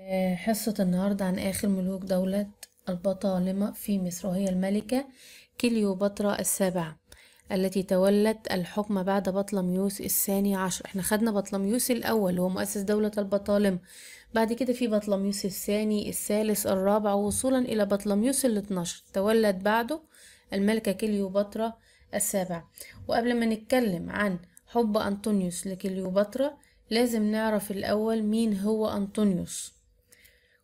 آه، حصة النهاردة عن آخر ملوك دولة البطالمة في مصر وهي الملكة كليوباترا السابعة التي تولت الحكم بعد بطلميوس الثاني عشر احنا خدنا بطلميوس الأول هو مؤسس دولة البطالمة بعد كده في بطلميوس الثاني الثالث الرابع وصولا إلى بطلميوس الاثناشر تولت بعده الملكة كليوباترا السابعة وقبل ما نتكلم عن حب أنطونيوس لكليوباترا لازم نعرف الأول مين هو أنطونيوس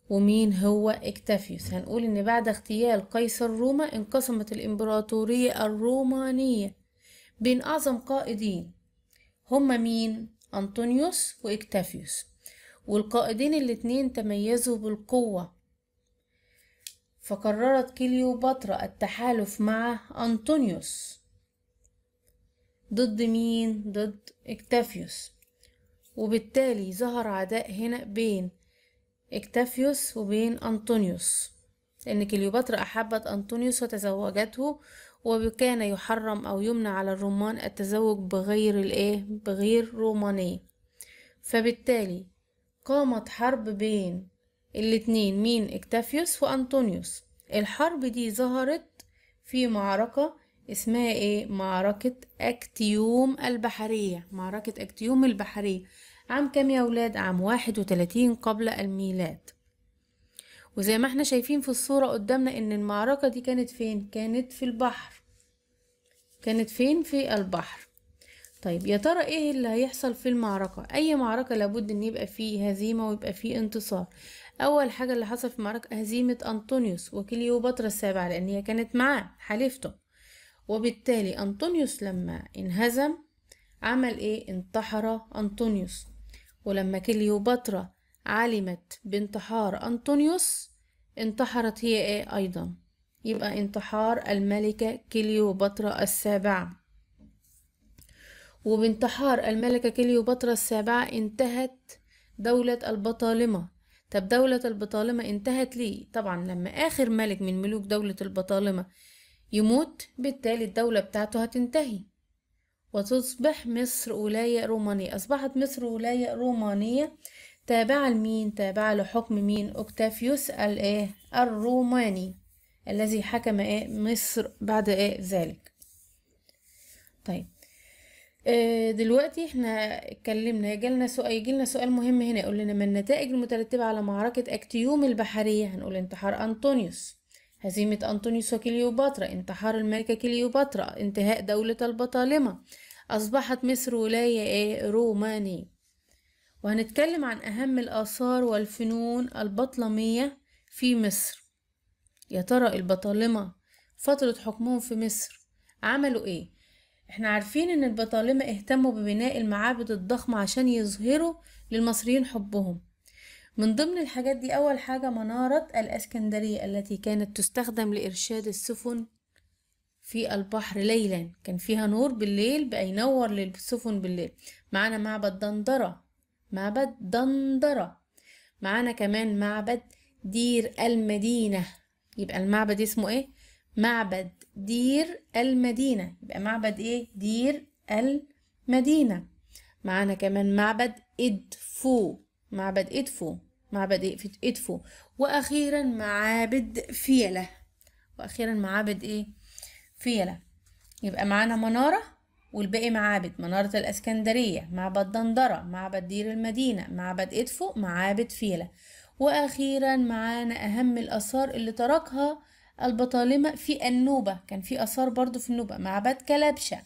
ومين هو اكتافيوس هنقول ان بعد اغتيال قيصر روما انقسمت الامبراطورية الرومانية بين اعظم قائدين هما مين انطونيوس واكتافيوس والقائدين الاتنين تميزوا بالقوة فقررت كليوباترا التحالف مع أنطونيوس ضد مين؟ ضد إكتافيوس وبالتالي ظهر عداء هنا بين اكتافيوس وبين أنطونيوس لأن كليوباترا أحبت أنطونيوس وتزوجته وكان يحرم أو يمنع على الرومان التزوج بغير الإيه بغير رومانية فبالتالي قامت حرب بين الاتنين مين اكتافيوس وأنطونيوس الحرب دي ظهرت في معركة اسمها ايه معركة اكتيوم البحرية معركة اكتيوم البحرية عام كام يا ولاد عام واحد وتلاتين قبل الميلاد وزي ما احنا شايفين في الصورة قدامنا ان المعركة دي كانت فين كانت في البحر كانت فين في البحر طيب يا ترى ايه اللي هيحصل في المعركة اي معركة لابد ان يبقى فيه هزيمة ويبقى فيه انتصار اول حاجة اللي حصل في معركة هزيمة انطونيوس وكليوباترا السابعة لان هي كانت معاه حليفته وبالتالي انطونيوس لما انهزم عمل ايه انتحر انطونيوس ولما كليوباترا علمت بانتحار أنطونيوس انتحرت هي إيه أيضا يبقى انتحار الملكة كليوباترا السابعة وبانتحار الملكة كليوباترا السابعة انتهت دولة البطالمة طب دولة البطالمة انتهت ليه؟ طبعا لما آخر ملك من ملوك دولة البطالمة يموت بالتالي الدولة بتاعته هتنتهي وتصبح مصر ولاية رومانية أصبحت مصر ولاية رومانية تابعة لمين تابعة لحكم مين أوكتافيوس الإيه الروماني الذي حكم إيه مصر بعد إيه ذلك طيب آه، دلوقتي احنا اتكلمنا جالنا سؤال يجيلنا سؤال مهم هنا يقول لنا ما النتائج المترتبة على معركة أكتيوم البحرية هنقول انتحار أنطونيوس هزيمة أنطونيوس وكليوباترا انتحار الملكة كليوباترا انتهاء دولة البطالمة أصبحت مصر ولاية رومانية وهنتكلم عن أهم الآثار والفنون البطلمية في مصر يا ترى البطالمة فترة حكمهم في مصر عملوا إيه؟ احنا عارفين ان البطالمة اهتموا ببناء المعابد الضخمة عشان يظهروا للمصريين حبهم من ضمن الحاجات دي أول حاجة منارة الأسكندرية التي كانت تستخدم لإرشاد السفن في البحر ليلا كان فيها نور بالليل بقى ينور للسفن بالليل معانا معبد دندرة معبد دندرة معانا كمان معبد دير المدينة يبقى المعبد اسمه ايه معبد دير المدينة يبقى معبد ايه دير المدينة معانا كمان معبد ادفو معبد إدفو معبد إيه؟ إدفو وأخيرا معابد فيلة وأخيرا معابد إيه فيلة يبقى معانا منارة والباقي معابد منارة الأسكندرية معبد دندرة معبد دير المدينة معبد إدفو معابد فيلة وأخيرا معانا أهم الآثار اللي تركها البطالمة في النوبة كان في آثار برضو في النوبة معبد كلبشة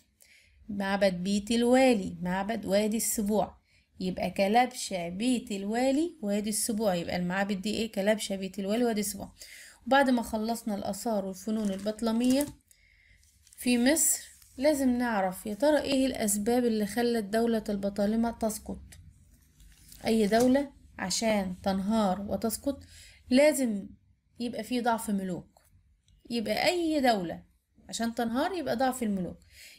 معبد بيت الوالي معبد وادي السبوع يبقى كلبشة بيت الوالي وادي السبوع يبقى المعابد دي ايه كلبشة بيت الوالي وادي السبوع وبعد ما خلصنا الآثار والفنون البطلمية في مصر لازم نعرف يا ترى ايه الأسباب اللي خلت دولة البطالمة تسقط أي دولة عشان تنهار وتسقط لازم يبقى فيه ضعف ملوك يبقى أي دولة عشان تنهار يبقى ضعف الملوك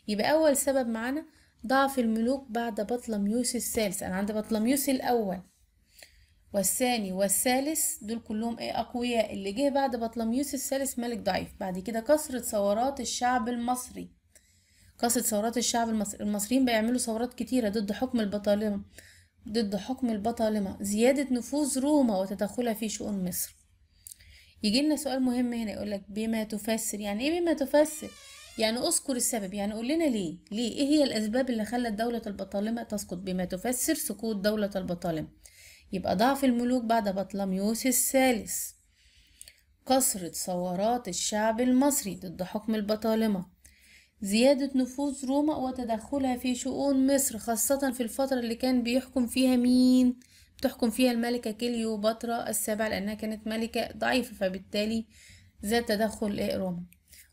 يبقى أول سبب معانا ضعف الملوك بعد بطلميوس الثالث أنا عندي بطلميوس الأول والثاني والثالث دول كلهم ايه اقوياء اللي جه بعد بطلميوس الثالث ملك ضعيف بعد كده كثرة ثورات الشعب المصري كثرة ثورات الشعب المصري المصريين بيعملوا ثورات كتيرة ضد حكم البطالمة ضد حكم البطالمة زيادة نفوذ روما وتدخلها في شؤون مصر يجي لنا سؤال مهم هنا يقولك بما تفسر يعني ايه بما تفسر يعني اذكر السبب يعني قول لنا ليه ليه ايه هي الاسباب اللي خلت دولة البطالمة تسقط بما تفسر سقوط دولة البطالمة يبقى ضعف الملوك بعد بطلميوس الثالث كثرة ثورات الشعب المصري ضد حكم البطالمة زيادة نفوذ روما وتدخلها في شؤون مصر خاصة في الفترة اللي كان بيحكم فيها مين بتحكم فيها الملكة كليوباترا السابعة لأنها كانت ملكة ضعيفة فبالتالي زاد تدخل إيه؟ روما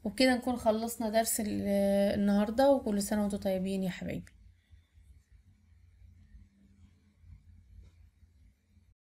وبكده نكون خلصنا درس النهاردة وكل سنة وانتم طيبين يا حبايبي